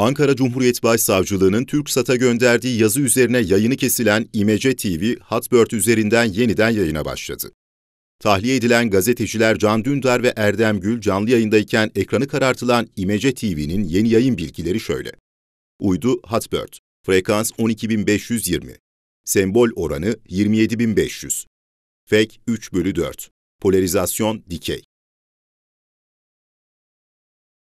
Ankara Cumhuriyet Başsavcılığı'nın TürkSat'a gönderdiği yazı üzerine yayını kesilen İmece TV, Hotbird üzerinden yeniden yayına başladı. Tahliye edilen gazeteciler Can Dündar ve Erdem Gül canlı yayındayken ekranı karartılan İmece TV'nin yeni yayın bilgileri şöyle. Uydu Hotbird, frekans 12520, sembol oranı 27500, fake 3 bölü 4, polarizasyon dikey.